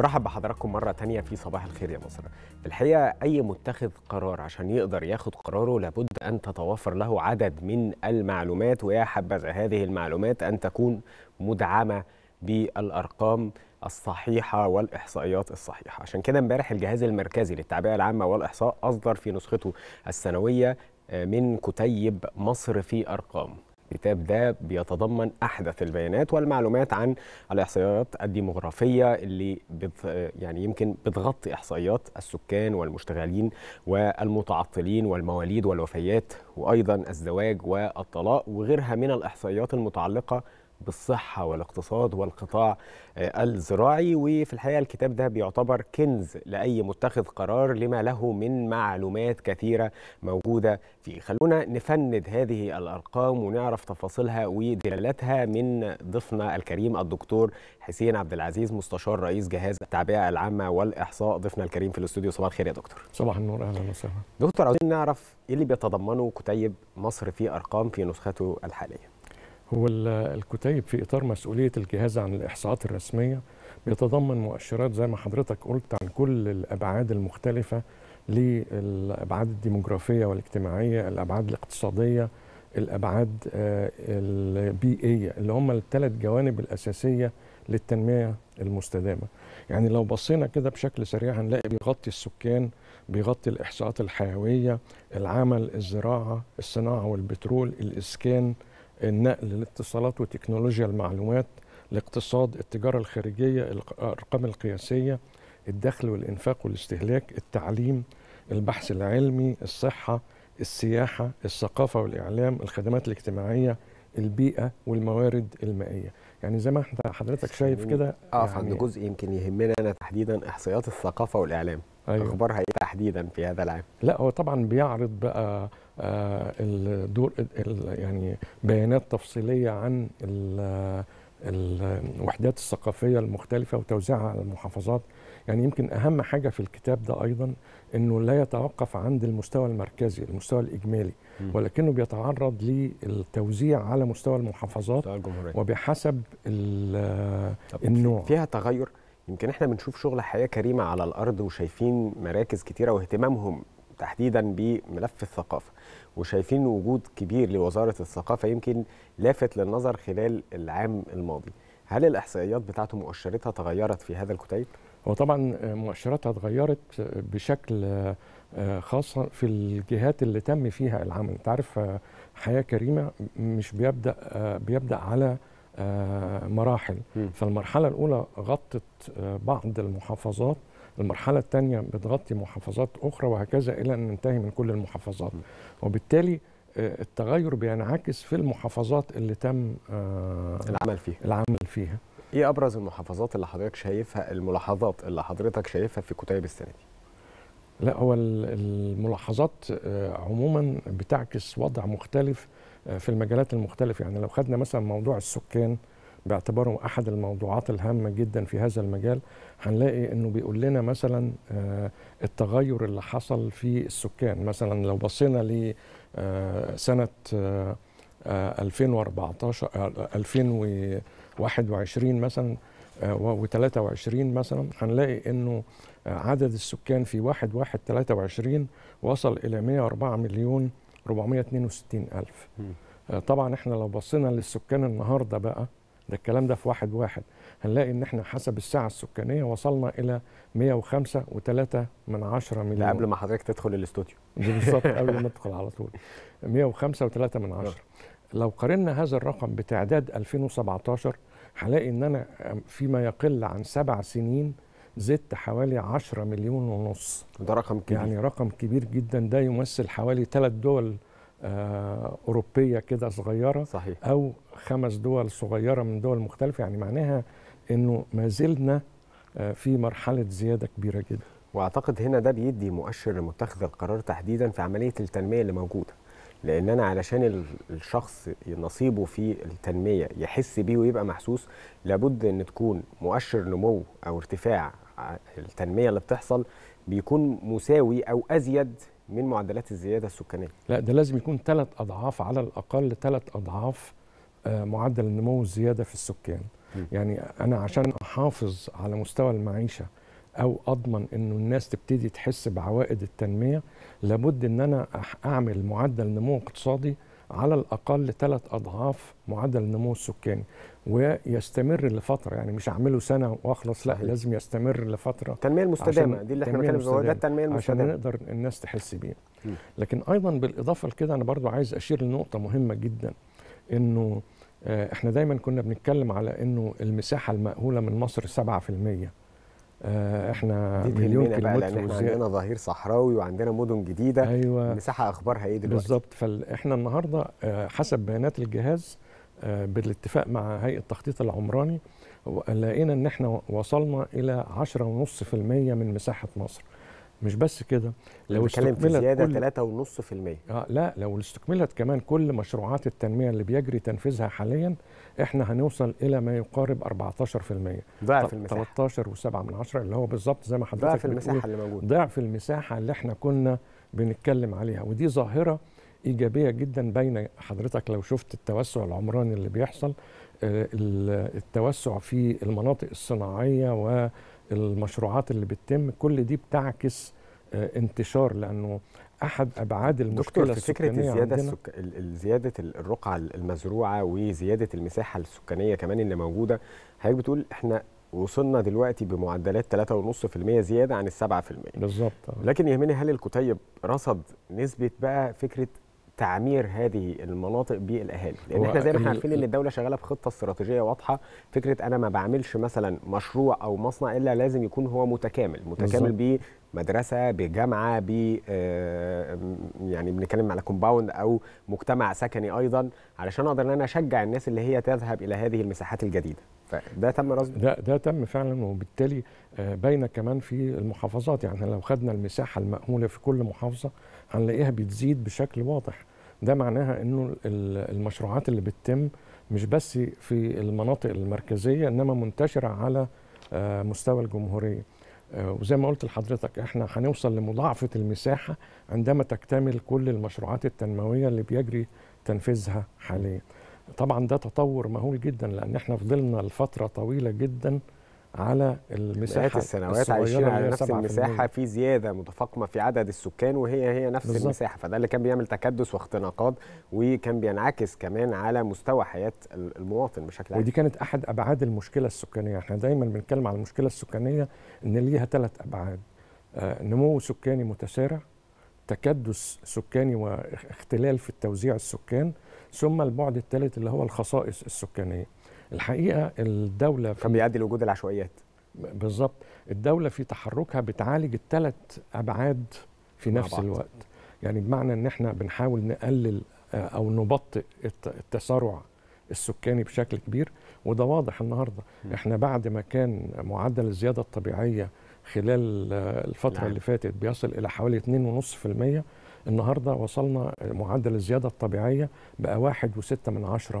برحب بحضراتكم مرة تانية في صباح الخير يا مصر في الحقيقة أي متخذ قرار عشان يقدر ياخد قراره لابد أن تتوفر له عدد من المعلومات ويا حبذا هذه المعلومات أن تكون مدعمة بالأرقام الصحيحة والإحصائيات الصحيحة عشان كده امبارح الجهاز المركزي للتعبئة العامة والإحصاء أصدر في نسخته السنوية آه، من كتيب مصر في أرقام الكتاب ده بيتضمن احدث البيانات والمعلومات عن الاحصائيات الديموغرافيه اللي بت يعني يمكن بتغطي احصائيات السكان والمشتغلين والمتعطلين والمواليد والوفيات وايضا الزواج والطلاق وغيرها من الاحصائيات المتعلقه بالصحة والاقتصاد والقطاع آه، الزراعي وفي الحقيقة الكتاب ده بيعتبر كنز لأي متخذ قرار لما له من معلومات كثيرة موجودة فيه خلونا نفند هذه الأرقام ونعرف تفاصيلها ودلالتها من ضيفنا الكريم الدكتور حسين عبد العزيز مستشار رئيس جهاز التعبئة العامة والإحصاء ضيفنا الكريم في الاستوديو صباح الخير يا دكتور صباح النور أهلا وسهلا دكتور عاوزين نعرف إيه اللي بيتضمنه كتيب مصر في أرقام في نسخته الحالية هو الكتيب في إطار مسؤولية الجهاز عن الإحصاءات الرسمية بيتضمن مؤشرات زي ما حضرتك قلت عن كل الأبعاد المختلفة للأبعاد الديموغرافية والاجتماعية الأبعاد الاقتصادية الأبعاد آه، البيئية اللي هم الثلاث جوانب الأساسية للتنمية المستدامة يعني لو بصينا كده بشكل سريع هنلاقي بيغطي السكان بيغطي الإحصاءات الحيوية العمل الزراعة الصناعة والبترول الإسكان النقل الاتصالات وتكنولوجيا المعلومات الاقتصاد التجارة الخارجية الأرقام القياسية الدخل والإنفاق والاستهلاك التعليم البحث العلمي الصحة السياحة الثقافة والإعلام الخدمات الاجتماعية البيئة والموارد المائية يعني زي ما احنا حضرتك شايف كده اقف عند يعني جزء يمكن يهمنا انا تحديدا احصائيات الثقافه والاعلام أيوة. اخبارها ايه تحديدا في هذا العام لا هو طبعا بيعرض بقى آه، الدور يعني بيانات تفصيليه عن الوحدات الثقافيه المختلفه وتوزيعها على المحافظات يعني يمكن اهم حاجه في الكتاب ده ايضا انه لا يتوقف عند المستوى المركزي المستوى الاجمالي ولكنه بيتعرض للتوزيع على مستوى المحافظات وبحسب النوع فيها تغير يمكن احنا بنشوف شغل حياه كريمه على الارض وشايفين مراكز كتيره واهتمامهم تحديدا بملف الثقافه وشايفين وجود كبير لوزاره الثقافه يمكن لافت للنظر خلال العام الماضي هل الاحصائيات بتاعته مؤشراتها تغيرت في هذا الكتيب هو طبعا مؤشراتها تغيرت بشكل آه، خاصة في الجهات اللي تم فيها العمل انت عارف آه، حياة كريمة مش بيبدأ آه، بيبدأ على مراحل فالمرحلة الأولى غطت بعض المحافظات المرحلة الثانية بتغطي محافظات أخرى وهكذا إلى أن ننتهي من كل المحافظات وبالتالي آه، التغير بينعكس في المحافظات اللي تم آه، العمل فيها العمل فيها ايه ابرز المحافظات اللي حضرتك شايفها الملاحظات اللي حضرتك شايفها في كتيب السنه دي لا هو الملاحظات آه، عموما بتعكس وضع مختلف في المجالات المختلفه يعني لو خدنا مثلا موضوع السكان باعتباره احد الموضوعات الهامه جدا في هذا المجال هنلاقي انه بيقول لنا مثلا آه، التغير اللي حصل في السكان مثلا لو بصينا لسنه 2014 2021 مثلا آه، و23 مثلا هنلاقي انه آه، عدد السكان في 1 1 23 وصل الى 104 مليون 462 الف طبعا احنا لو بصينا للسكان النهارده بقى ده الكلام ده في واحد واحد هنلاقي ان احنا حسب السعه السكانيه وصلنا الى 105 و3 من عشرة مليون قبل ما حضرتك تدخل الاستوديو بالظبط قبل ما تدخل على طول 105 و3 من عشرة لو قارنا هذا الرقم بتعداد 2017 هلاقي ان انا فيما يقل عن سبع سنين زدت حوالي 10 مليون ونص ده رقم كبير يعني رقم كبير جدا ده يمثل حوالي ثلاث دول آه، اوروبيه كده صغيره صحيح. او خمس دول صغيره من دول مختلفه يعني معناها انه ما زلنا آه، في مرحله زياده كبيره جدا واعتقد هنا ده بيدي مؤشر لمتخذ القرار تحديدا في عمليه التنميه اللي موجوده لان انا علشان الشخص نصيبه في التنميه يحس بيه ويبقى محسوس لابد ان تكون مؤشر نمو او ارتفاع التنميه اللي بتحصل بيكون مساوي او ازيد من معدلات الزياده السكانيه لا ده لازم يكون ثلاث اضعاف على الاقل ثلاث اضعاف آه، معدل النمو الزياده في السكان م. يعني انا عشان احافظ على مستوى المعيشه او اضمن انه الناس تبتدي تحس بعوائد التنميه لابد ان انا اعمل معدل نمو اقتصادي على الاقل ثلاث اضعاف معدل النمو السكاني ويستمر لفتره يعني مش اعمله سنه واخلص لا لازم يستمر لفتره التنميه المستدامه دي اللي احنا بنتكلم فيها ده التنميه المستدامه عشان نقدر الناس تحس بيه لكن ايضا بالاضافه لكده انا برضو عايز اشير لنقطه مهمه جدا انه آه، احنا دايما كنا بنتكلم على انه المساحه المأهوله من مصر 7% آه، احنا مليون كيلومتر لان احنا عندنا ظهير صحراوي وعندنا مدن جديده أيوة المساحه اخبارها ايه دلوقتي بالظبط فاحنا النهارده آه، حسب بيانات الجهاز آه، بالاتفاق مع هيئه التخطيط العمراني لقينا ان احنا وصلنا الى 10.5% من مساحه مصر مش بس كده لو استكملت في زياده 3.5% اه لا لو استكملت كمان كل مشروعات التنميه اللي بيجري تنفيذها حاليا احنا هنوصل الى ما يقارب 14% ضعف المساحه 13.7 من 10 اللي هو بالظبط زي ما حضرتك ضعف المساحه اللي موجوده ضعف المساحه اللي احنا كنا بنتكلم عليها ودي ظاهره ايجابيه جدا بين حضرتك لو شفت التوسع العمراني اللي بيحصل آه، التوسع في المناطق الصناعيه و المشروعات اللي بتتم كل دي بتعكس آه، انتشار لانه احد ابعاد المشكله دكتور فكره الزياده السك... زياده الرقعه المزروعه وزياده المساحه السكانيه كمان اللي موجوده حضرتك بتقول احنا وصلنا دلوقتي بمعدلات 3.5% زياده عن ال 7% بالظبط لكن يهمني هل الكتيب رصد نسبه بقى فكره تعمير هذه المناطق بالاهالي لان احنا زي ما احنا عارفين ان الدوله شغاله بخطه استراتيجيه واضحه فكره انا ما بعملش مثلا مشروع او مصنع الا لازم يكون هو متكامل متكامل بمدرسه مدرسه بجامعه ب آه، يعني بنتكلم على كومباوند او مجتمع سكني ايضا علشان اقدر ان انا اشجع الناس اللي هي تذهب الى هذه المساحات الجديده فده تم رصده ده ده تم فعلا وبالتالي آه، باينه كمان في المحافظات يعني لو خدنا المساحه المأهوله في كل محافظه هنلاقيها بتزيد بشكل واضح ده معناها انه المشروعات اللي بتتم مش بس في المناطق المركزيه انما منتشره على آه، مستوى الجمهوريه آه، وزي ما قلت لحضرتك احنا هنوصل لمضاعفه المساحه عندما تكتمل كل المشروعات التنمويه اللي بيجري تنفيذها حاليا طبعا ده تطور مهول جدا لان احنا فضلنا لفتره طويله جدا على المساحه السنوات عايشين على نفس المساحه في زياده متفاقمه في عدد السكان وهي هي نفس بالزبط. المساحه فده اللي كان بيعمل تكدس واختناقات وكان بينعكس كمان على مستوى حياه المواطن بشكل عام ودي كانت احد ابعاد المشكله السكانيه احنا دايما بنتكلم على المشكله السكانيه ان ليها ثلاث ابعاد آه، نمو سكاني متسارع تكدس سكاني واختلال في التوزيع السكان ثم البعد الثالث اللي هو الخصائص السكانيه الحقيقه الدوله كان بيؤدي لوجود العشوائيات بالظبط الدوله في تحركها بتعالج الثلاث ابعاد في نفس بعض. الوقت يعني بمعنى ان احنا بنحاول نقلل آه، او نبطئ التسارع السكاني بشكل كبير وده واضح النهارده احنا بعد ما كان معدل الزياده الطبيعيه خلال الفترة نعم. اللي فاتت بيصل إلى حوالي 2.5% النهاردة وصلنا معدل الزيادة الطبيعية بقى 1.6%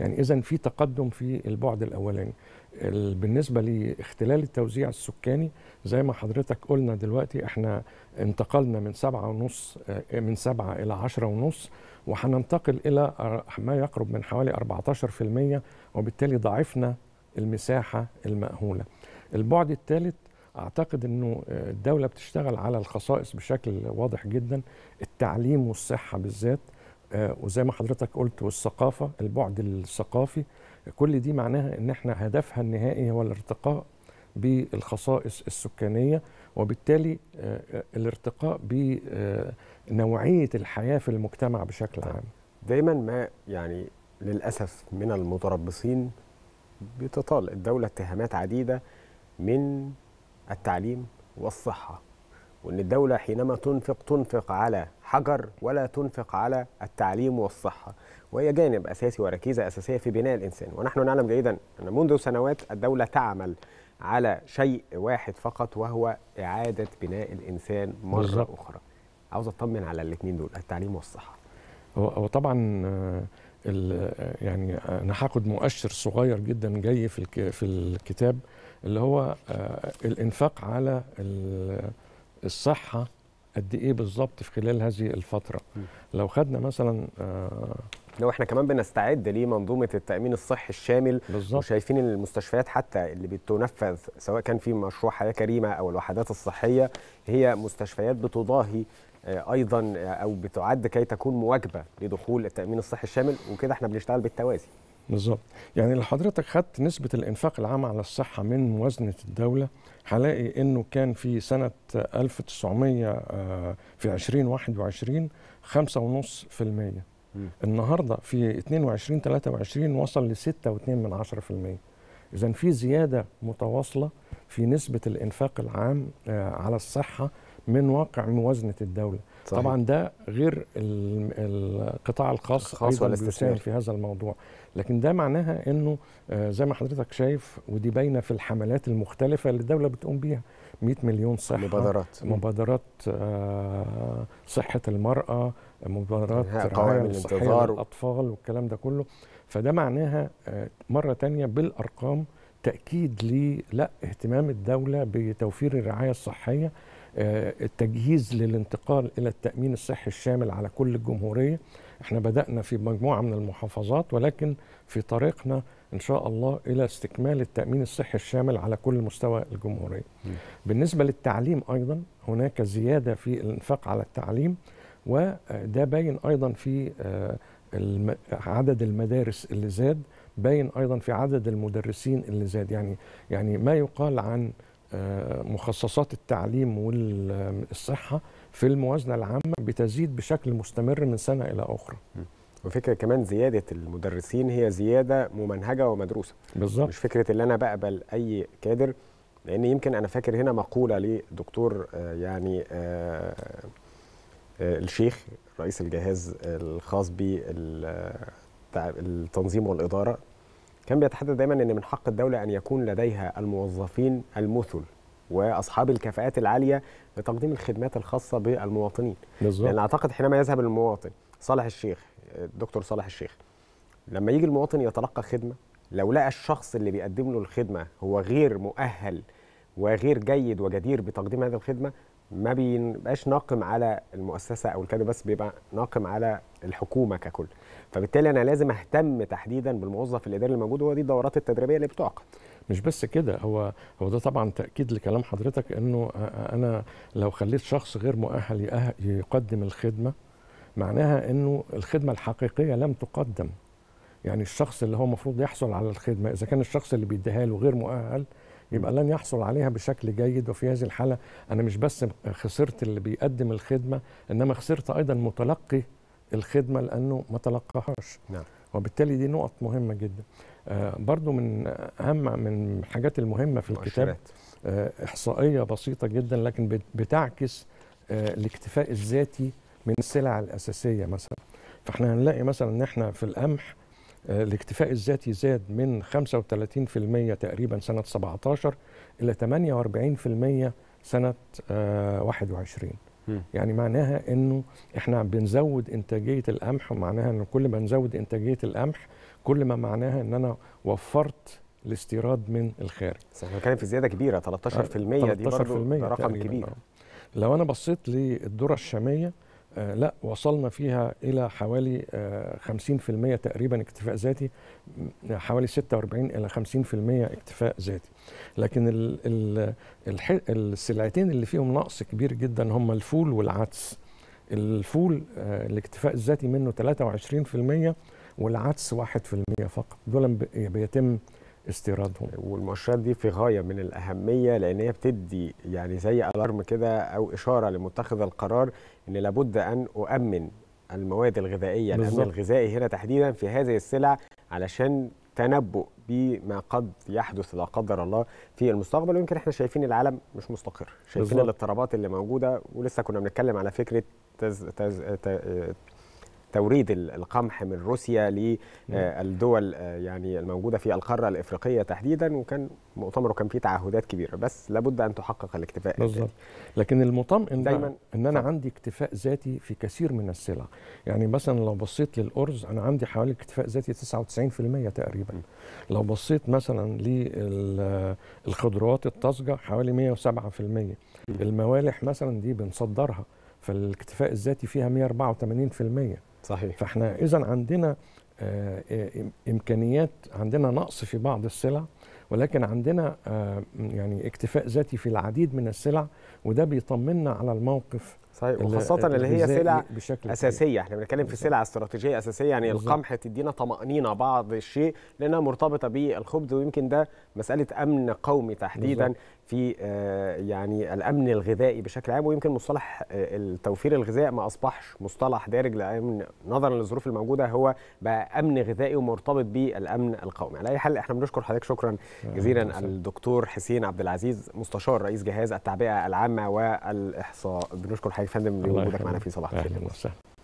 يعني إذا في تقدم في البعد الأولاني بالنسبة لاختلال التوزيع السكاني زي ما حضرتك قلنا دلوقتي احنا انتقلنا من سبعة ونص آه، من سبعة إلى عشرة ونص وهننتقل إلى ما يقرب من حوالي 14% وبالتالي ضعفنا المساحة المأهولة البعد الثالث اعتقد انه آه، الدوله بتشتغل على الخصائص بشكل واضح جدا التعليم والصحه بالذات آه، وزي ما حضرتك قلت والثقافه البعد الثقافي كل دي معناها ان احنا هدفها النهائي هو الارتقاء بالخصائص السكانيه وبالتالي آه، الارتقاء بنوعيه الحياه في المجتمع بشكل عام دايما ما يعني للاسف من المتربصين بتطال الدوله اتهامات عديده من التعليم والصحة وأن الدولة حينما تنفق تنفق على حجر ولا تنفق على التعليم والصحة وهي جانب أساسي وركيزة أساسية في بناء الإنسان ونحن نعلم جيدا أن منذ سنوات الدولة تعمل على شيء واحد فقط وهو إعادة بناء الإنسان مرة بالزبط. أخرى عاوز أطمن على الاثنين دول التعليم والصحة وطبعا آه، يعني أنا هاخد مؤشر صغير جدا جاي في في الكتاب اللي هو آه، الانفاق على الصحه قد ايه بالظبط في خلال هذه الفتره لو خدنا مثلا آه، لو احنا كمان بنستعد لمنظومه التامين الصحي الشامل بالظبط وشايفين ان المستشفيات حتى اللي بتنفذ سواء كان في مشروع حياه كريمه او الوحدات الصحيه هي مستشفيات بتضاهي آه، ايضا او بتعد كي تكون مواكبه لدخول التامين الصحي الشامل وكده احنا بنشتغل بالتوازي بالظبط يعني لو حضرتك خدت نسبة الإنفاق العام على الصحة من موازنة الدولة هلاقي إنه كان في سنة 1900 آه، في 2021 5.5% النهارده في 22 23 وصل ل 6.2% إذا في زيادة متواصلة في نسبة الإنفاق العام آه، على الصحة من واقع موازنه الدوله صحيح. طبعا ده غير القطاع الخاص الخاص ايضا بيساهم في هذا الموضوع لكن ده معناها انه آه، زي ما حضرتك شايف ودي باينه في الحملات المختلفه اللي الدوله بتقوم بيها 100 مليون صحه مبادرات مبادرات آه، صحه المراه مبادرات رعايه الصحيه الاطفال والكلام ده كله فده معناها آه، مره تانية بالارقام تاكيد لا اهتمام الدوله بتوفير الرعايه الصحيه آه، التجهيز للانتقال الى التامين الصحي الشامل على كل الجمهوريه احنا بدانا في مجموعه من المحافظات ولكن في طريقنا ان شاء الله الى استكمال التامين الصحي الشامل على كل مستوى الجمهوريه بالنسبه للتعليم ايضا هناك زياده في الانفاق على التعليم وده باين ايضا في آه، عدد المدارس اللي زاد باين ايضا في عدد المدرسين اللي زاد يعني يعني ما يقال عن مخصصات التعليم والصحة في الموازنة العامة بتزيد بشكل مستمر من سنة إلى أخرى وفكره كمان زياده المدرسين هي زياده ممنهجه ومدروسه بالظبط مش فكره اللي انا بقبل اي كادر لان يمكن انا فاكر هنا مقوله لدكتور آه، يعني آه، آه، الشيخ رئيس الجهاز الخاص بالتنظيم والاداره كان بيتحدث دايما ان من حق الدوله ان يكون لديها الموظفين المثل واصحاب الكفاءات العاليه لتقديم الخدمات الخاصه بالمواطنين بالظبط لان اعتقد حينما يذهب المواطن صالح الشيخ الدكتور صالح الشيخ لما يجي المواطن يتلقى خدمه لو لقى الشخص اللي بيقدم له الخدمه هو غير مؤهل وغير جيد وجدير بتقديم هذه الخدمه ما بيبقاش ناقم على المؤسسه او الكادر بس بيبقى ناقم على الحكومه ككل فبالتالي انا لازم اهتم تحديدا بالموظف الاداري الموجود وهو دي الدورات التدريبيه اللي بتعقد مش بس كده هو هو ده طبعا تاكيد لكلام حضرتك انه انا لو خليت شخص غير مؤهل يقدم الخدمه معناها انه الخدمه الحقيقيه لم تقدم يعني الشخص اللي هو المفروض يحصل على الخدمه اذا كان الشخص اللي بيديها له غير مؤهل يبقى لن يحصل عليها بشكل جيد وفي هذه الحاله انا مش بس خسرت اللي بيقدم الخدمه انما خسرت ايضا متلقي الخدمه لانه ما تلقاهاش نعم. وبالتالي دي نقط مهمه جدا آه برضو من اهم من الحاجات المهمه في الكتاب آه احصائيه بسيطه جدا لكن بتعكس آه الاكتفاء الذاتي من السلع الاساسيه مثلا فاحنا هنلاقي مثلا ان احنا في القمح آه، الاكتفاء الذاتي زاد من 35% تقريبا سنة 17 إلى 48% سنة 21 آه، يعني معناها انه احنا بنزود انتاجيه القمح ومعناها أنه كل ما نزود انتاجيه القمح كل ما معناها ان انا وفرت الاستيراد من الخارج. بس احنا بنتكلم في زياده كبيره 13% 13% دي برضو رقم كبير. آه. لو انا بصيت للذره الشاميه آه، لا وصلنا فيها إلى حوالي 50% آه، تقريبا اكتفاء ذاتي حوالي 46 إلى 50% اكتفاء ذاتي لكن السلعتين اللي فيهم نقص كبير جدا هم الفول والعدس الفول آه، الاكتفاء الذاتي منه 23% والعدس 1% فقط دول بيتم استيرادهم والمؤشرات دي في غايه من الاهميه لان هي بتدي يعني زي الارم كده او اشاره لمتخذ القرار ان لابد ان اؤمن المواد الغذائيه بالزبط. الامن الغذائي هنا تحديدا في هذه السلع علشان تنبؤ بما قد يحدث لا قدر الله في المستقبل ويمكن احنا شايفين العالم مش مستقر شايفين الاضطرابات اللي موجوده ولسه كنا بنتكلم على فكره تز... تز... تز... توريد القمح من روسيا للدول آه، آه، يعني الموجوده في القاره الافريقيه تحديدا وكان مؤتمره كان فيه تعهدات كبيره بس لابد ان تحقق الاكتفاء بالظبط لكن المطمئن دايما ان انا عندي اكتفاء ذاتي في كثير من السلع يعني مثلا لو بصيت للارز انا عندي حوالي اكتفاء ذاتي 99% تقريبا لو بصيت مثلا للخضروات الطازجه حوالي 107% الموالح مثلا دي بنصدرها فالاكتفاء الذاتي فيها 184% صحيح فاحنا اذا عندنا آه، امكانيات عندنا نقص في بعض السلع ولكن عندنا آه، يعني اكتفاء ذاتي في العديد من السلع وده بيطمنا على الموقف صحيح وخاصه اللي هي سلع بشكل اساسيه احنا بنتكلم في سلع استراتيجيه اساسيه يعني بالزبط. القمح تدينا طمانينه بعض الشيء لانها مرتبطه بالخبز ويمكن ده مساله امن قومي تحديدا بالزبط. في آه، يعني الامن الغذائي بشكل عام ويمكن مصطلح آه، التوفير الغذائي ما اصبحش مصطلح دارج لان نظرا للظروف الموجوده هو بقى امن غذائي ومرتبط بالامن القومي على اي حال احنا بنشكر حضرتك شكرا آه، جزيلا الدكتور حسين عبد العزيز مستشار رئيس جهاز التعبئه العامه والاحصاء بنشكر حضرتك فندم اللي وجودك معنا في صباح الخير